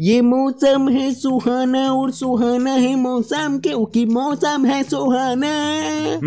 ये मौसम है सुहाना और सुहाना है मौसम क्योंकि मौसम है सुहाना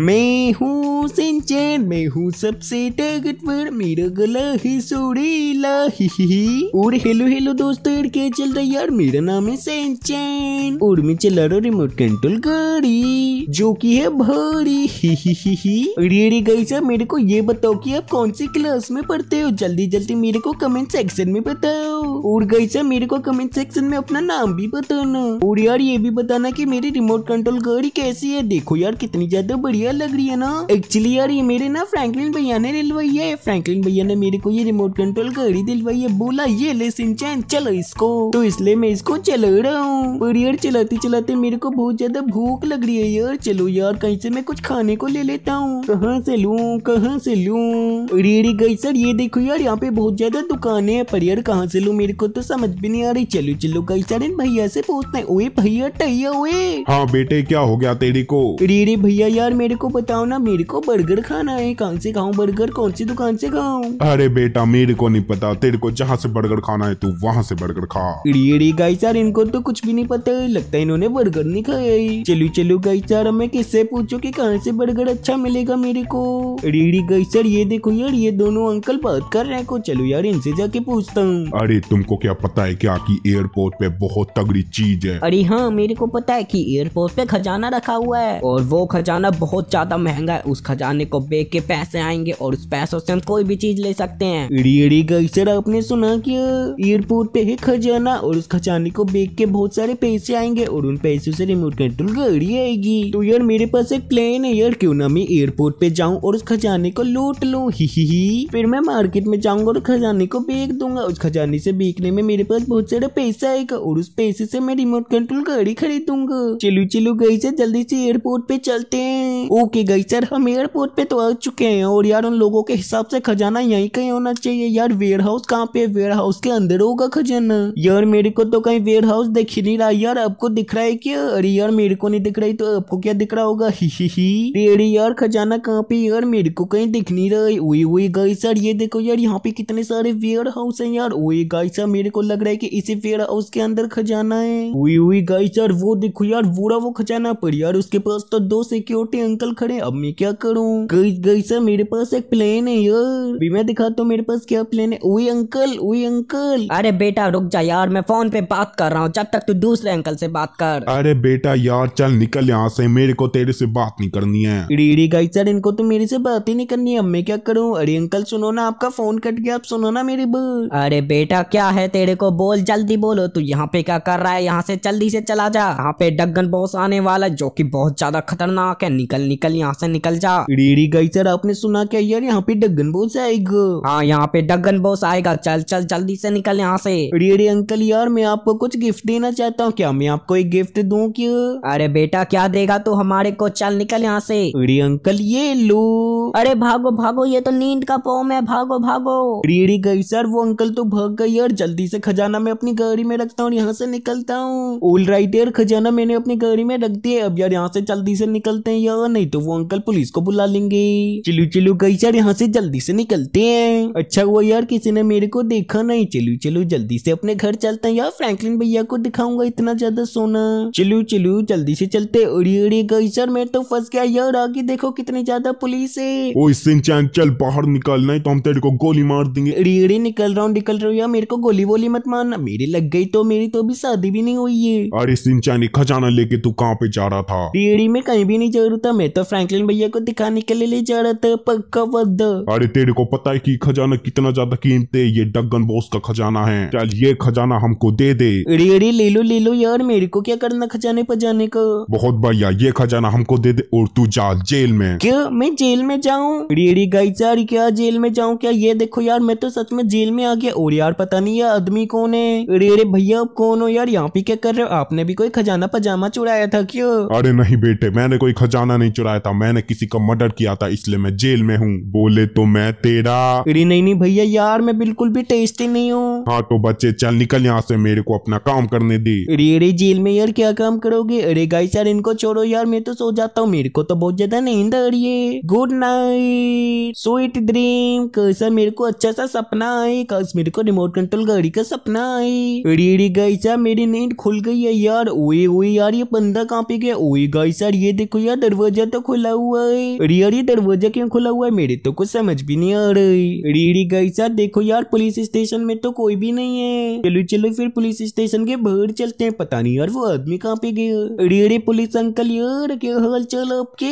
मैं हूँ सिंचन मैं हूँ सबसे ताकतवर मेरा गला ही सुरीला ही ही और हेलो हेलो दोस्तों के चल रहा यार मेरा नाम है सिंचन और मैं चला रहा रिमोट कंट्रोल गाड़ी जो कि है भारी ही ही ही ही अरे गई साहब मेरे को ये बताओ कि आप कौन सी क्लास में पढ़ते हो जल्दी जल्दी मेरे को कमेंट सेक्शन में बताओ और गई साहब मेरे को कमेंट सेक्शन में अपना नाम भी बताना और यार ये भी बताना कि मेरी रिमोट कंट्रोल गाड़ी कैसी है देखो यार कितनी ज्यादा बढ़िया लग रही है ना एक्चुअली यार ये मेरे ना फ्रैंकलिन भैया ने दिलवाई है फ्रैंकलिन भैया ने मेरे को ये रिमोट कंट्रोल गाड़ी दिलवाई है बोला ये ले सिंचैन चलो इसको तो इसलिए मैं इसको चला रहा हूँ और यार चलाते चलाते मेरे को बहुत ज्यादा भूख लग रही है यार चलो यार कहीं से मैं कुछ खाने को ले लेता हूँ कहाँ से लू कहाँ से लू रेडी गई सर ये देखो यार यहाँ पे बहुत ज्यादा दुकाने है पर यार कहाँ से लू मेरे को तो समझ भी नहीं आ रही चलो चलो चलो कई सड़न भैया से पूछते हैं ओए भैया टैया ओए हाँ बेटे क्या हो गया तेरी को अरे भैया यार मेरे को बताओ ना मेरे को बर्गर खाना है कहाँ से खाऊं बर्गर कौन सी दुकान से खाऊं अरे बेटा मेरे को नहीं पता तेरे को जहाँ से बर्गर खाना है तू वहाँ से बर्गर खा रे गाई सर इनको तो कुछ भी नहीं पता है लगता है इन्होंने बर्गर नहीं खाया है चलो चलो गाई सर मैं किससे पूछू की कहाँ से बर्गर अच्छा मिलेगा मेरे को रेडी गाई सर ये देखो यार ये दोनों अंकल बात कर रहे हैं को चलो यार इनसे जाके पूछता हूँ अरे तुमको क्या पता है क्या की एयरपोर्ट पे बहुत तगड़ी चीज है अरे हाँ मेरे को पता है कि एयरपोर्ट पे खजाना रखा हुआ है और वो खजाना बहुत ज्यादा महंगा है उस खजाने को बेच के पैसे आएंगे और उस पैसों से हम कोई भी चीज ले सकते हैं इड़ी आपने सुना की एयरपोर्ट पे ही खजाना और उस खजाने को बेच के बहुत सारे पैसे आएंगे और उन पैसों से रिमोट कंट्रोल गाड़ी आएगी तो यार मेरे पास एक प्लेन है यार क्यों ना मैं एयरपोर्ट पे जाऊँ और उस खजाने को लूट लूँ ही, ही, ही फिर मैं मार्केट में जाऊंगा और खजाने को बेच दूंगा उस खजाने से बेचने में मेरे पास बहुत सारे पैसा आएगा और उस पैसे से मैं रिमोट कंट्रोल गाड़ी खरीदूंगा चलो चलो गई सर जल्दी से एयरपोर्ट पे चलते हैं ओके गई सर हम एयरपोर्ट पे तो आ चुके हैं और यार उन लोगों के हिसाब से खजाना यहीं कहीं होना चाहिए यार वेयर हाउस कहाँ पे वेयर हाउस के अंदर होगा खजाना यार मेरे को तो कहीं वेयर हाउस दिख ही नहीं रहा यार आपको दिख रहा है क्या अरे यार मेरे को नहीं दिख रही तो आपको क्या दिख रहा होगा ही ही ही अरे यार खजाना कहाँ पे यार मेरे को कहीं दिख नहीं रहा है ओए गई सर ये देखो यार यहाँ पे कितने सारे वेयर हाउस है यार ओए गई सर मेरे को लग रहा है की इसी पेड़ और उसके अंदर खजाना है हुई हुई गाइस यार वो देखो यार बुरा वो खजाना पर यार उसके पास तो दो सिक्योरिटी अंकल खड़े अब मैं क्या करूँ गई गई सर मेरे पास एक प्लेन है यार भी मैं दिखाता हूँ मेरे पास क्या प्लेन है वही अंकल वही अंकल अरे बेटा रुक जा यार मैं फोन पे बात कर रहा हूँ जब तक तू दूसरे अंकल से बात कर अरे बेटा यार चल निकल यहाँ से मेरे को तेरे से बात नहीं करनी है रेडी गाई सर इनको तो मेरे से बात ही नहीं करनी है अब मैं क्या करूँ अरे अंकल सुनो ना आपका फोन कट गया आप सुनो ना मेरी बात अरे बेटा क्या है तेरे को बोल जल्दी बोलो तो यहाँ पे क्या कर रहा है यहाँ से जल्दी से चला जा यहाँ पे डगन बॉस आने वाला जो की बहुत ज्यादा खतरनाक है निकल निकल यहाँ से निकल जा रेडी गई सर आपने सुना क्या यार यहाँ पे डगन बॉस आएगा हाँ यहाँ पे डगन बॉस आएगा चल चल जल्दी से निकल यहाँ से रेडी अंकल यार मैं आपको कुछ गिफ्ट देना चाहता हूँ क्या मैं आपको एक गिफ्ट दूँ क्यों अरे बेटा क्या देगा तू हमारे को चल निकल यहाँ से रेडी अंकल ये लो अरे भागो भागो ये तो नींद का पोम है भागो भागो रेडी गई सर वो अंकल तो भाग गई यार जल्दी से खजाना में अपनी गई गाड़ी में रखता हूँ यहाँ से निकलता हूँ ओल राइट यार खजाना मैंने अपनी गाड़ी में रख दिया अब यार यहाँ से जल्दी से निकलते हैं यार नहीं तो वो अंकल पुलिस को बुला लेंगे चलो चलो गई यार यहाँ से जल्दी से निकलते हैं अच्छा हुआ यार किसी ने मेरे को देखा नहीं चलो चलो जल्दी से अपने घर चलते हैं यार फ्रैंकलिन भैया को दिखाऊंगा इतना ज्यादा सोना चलो चलो जल्दी से चलते अरे अरे गई सर मैं तो फंस गया यार आगे देखो कितनी ज्यादा पुलिस है ओ सिंचान चल बाहर निकलना है तो हम तेरे को गोली मार देंगे अरे अरे निकल रहा हूँ निकल रहा हूँ यार मेरे को गोली वोली मत मारना मेरे लगे लग गई तो मेरी तो अभी शादी भी नहीं हुई है और इस दिन चाने खजाना लेके तू कहाँ पे जा रहा था रेड़ी में कहीं भी नहीं जा रहा था मैं तो फ्रैंकलिन भैया को दिखाने के लिए ले जा रहा था पक्का वद अरे तेरे को पता है की खजाना कितना ज्यादा कीमत है ये डगन बोस का खजाना है चल ये खजाना हमको दे दे रेड़ी ले लो ले लो यार मेरे को क्या करना खजाने पजाने का बहुत बढ़िया ये खजाना हमको दे दे और तू जा जेल में क्या मैं जेल में जाऊँ रेड़ी गाई चार क्या जेल में जाऊँ क्या ये देखो यार मैं तो सच में जेल में आ गया और यार पता नहीं ये आदमी कौन है मेरे भैया आप कौन हो यार यहाँ पे क्या कर रहे हो आपने भी कोई खजाना पजामा चुराया था क्यों अरे नहीं बेटे मैंने कोई खजाना नहीं चुराया था मैंने किसी का मर्डर किया था इसलिए मैं जेल में हूँ बोले तो मैं तेरा अरे नहीं नहीं भैया यार मैं बिल्कुल भी टेस्टी नहीं हूँ हाँ तो बच्चे चल निकल यहाँ से मेरे को अपना काम करने दी अरे अरे जेल में यार क्या काम करोगे अरे गाई सर इनको छोड़ो यार मैं तो सो जाता हूँ मेरे को तो बहुत ज्यादा नींद आ रही है गुड नाइट स्वीट ड्रीम कैसा मेरे को अच्छा सा सपना आए मेरे को रिमोट कंट्रोल गाड़ी का सपना आए रेड़ी अरे गाइस मेरी नींद खुल गई है यार ओए ओए यार ये बंदा कहाँ पे गया ओए गाइस यार ये देखो यार दरवाजा तो खुला हुआ है अरे यार ये दरवाजा क्यों खुला हुआ है मेरे तो कुछ समझ भी नहीं आ रही अरे अरे गाइस यार देखो यार पुलिस स्टेशन में तो कोई भी नहीं है चलो चलो फिर पुलिस स्टेशन के बाहर चलते हैं पता नहीं यार वो आदमी कहाँ पे गया अरे अरे पुलिस अंकल यार क्या हाल चाल आपके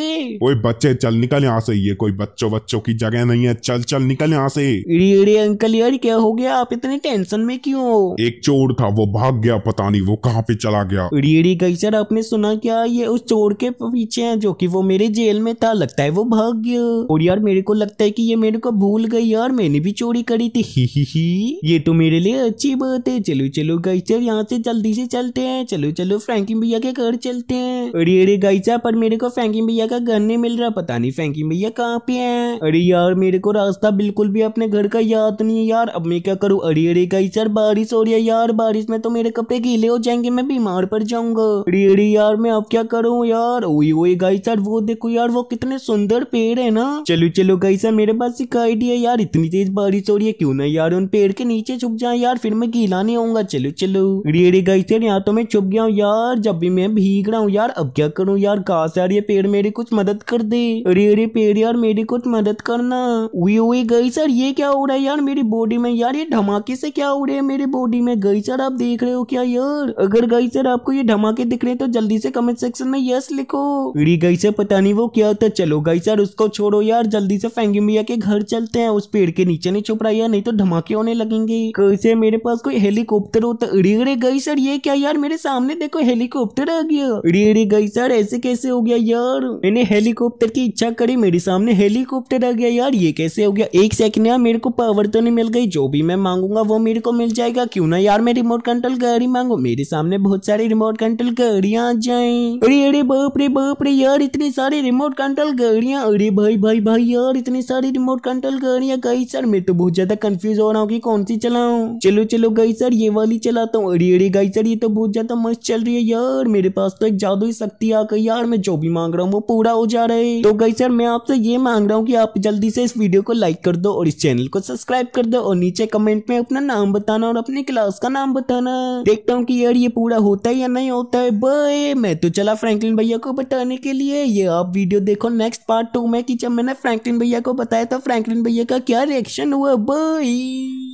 ओए बच्चे चल निकल यहाँ से ये कोई बच्चों बच्चों की जगह नहीं है चल चल निकल यहाँ से अरे अरे अंकल यार क्या हो गया आप इतने टेंशन में क्यों एक चोर था वो भाग गया पता नहीं वो कहाँ पे चला गया रेडी गई सर आपने सुना क्या ये उस चोर के पीछे है जो कि वो मेरे जेल में था लगता है वो भाग गया और यार मेरे को लगता है कि ये मेरे को भूल गई यार मैंने भी चोरी करी थी ही ही ही ये तो मेरे लिए अच्छी बात है चलो चलो गई सर यहाँ से जल्दी से चलते हैं चलो चलो फ्रैंकिन भैया के घर चलते हैं अरे अरे गई पर मेरे को फ्रैंकिन भैया का घर नहीं मिल रहा पता नहीं फ्रैंकिन भैया कहाँ पे है अरे यार मेरे को रास्ता बिल्कुल भी अपने घर का याद नहीं है यार अब मैं क्या करूँ अरे अरे गई सर बारिश हो रही है यार यार बारिश में तो मेरे कपड़े गीले हो जाएंगे मैं बीमार पड़ जाऊंगा रेड़ी यार मैं अब क्या करूँ यार ओए ओए गाइस वो देखो यार वो कितने सुंदर पेड़ है ना चलो चलो गई सर मेरे पास एक आइडिया यार इतनी तेज बारिश हो रही है क्यों ना यार उन पेड़ के नीचे छुप जाए यार फिर मैं गीला नहीं आऊंगा चलो चलो रेड़ी गाइस यार यहाँ तो मैं छुप गया हूँ यार जब भी मैं भीग रहा हूँ यार अब क्या करूँ यार घास यार ये पेड़ मेरी कुछ मदद कर दे अरे अरे पेड़ यार मेरी कुछ मदद करना हुई हुई गई सर ये क्या हो रहा है यार मेरी बॉडी में यार ये धमाके से क्या हो रहा है मेरी बॉडी में गई गाई सर आप देख रहे हो क्या यार अगर गई सर आपको ये धमाके दिख रहे हैं तो जल्दी से कमेंट सेक्शन में यस लिखो अरे गई सर पता नहीं वो क्या था चलो गई सर उसको छोड़ो यार जल्दी से फेंगी मिया के घर चलते हैं उस पेड़ के नीचे नहीं छुप रहा यार नहीं तो धमाके होने लगेंगे कैसे मेरे पास कोई हेलीकॉप्टर होता अरे अरे गई सर ये क्या यार मेरे सामने देखो हेलीकॉप्टर आ गया अरे अरे गई सर ऐसे कैसे हो गया यार मैंने हेलीकॉप्टर की इच्छा करी मेरे सामने हेलीकॉप्टर आ गया यार ये कैसे हो गया एक सेकंड यार मेरे को पावर तो नहीं मिल गई जो भी मैं मांगूंगा वो मेरे को मिल जाएगा क्यों ना यार यार मैं रिमोट कंट्रोल गाड़ी मांगू मेरे सामने बहुत सारी रिमोट कंट्रोल गाड़ियाँ आ जाए अरे अरे बाप रे बाप रे यार इतनी सारी रिमोट कंट्रोल गाड़ियाँ अरे भाई भाई भाई यार इतनी सारी रिमोट कंट्रोल गाड़ियाँ गई सर मैं तो बहुत ज्यादा कंफ्यूज हो रहा हूँ की कौन सी चलाऊँ चलो चलो गई सर ये वाली चलाता हूँ अरे अरे गई सर ये तो बहुत ज्यादा मस्त चल रही है यार मेरे पास तो एक ही शक्ति आ गई यार मैं जो भी मांग रहा हूँ वो पूरा हो जा रहा है तो गई सर मैं आपसे ये मांग रहा हूँ की आप जल्दी से इस वीडियो को लाइक कर दो और इस चैनल को सब्सक्राइब कर दो और नीचे कमेंट में अपना नाम बताना और अपनी क्लास का नाम बताना देखता हूँ कि यार ये पूरा होता है या नहीं होता है बाय मैं तो चला फ्रैंकलिन भैया को बताने के लिए ये आप वीडियो देखो नेक्स्ट पार्ट टू में कि जब मैंने फ्रैंकलिन भैया को बताया था फ्रैंकलिन भैया का क्या रिएक्शन हुआ बाय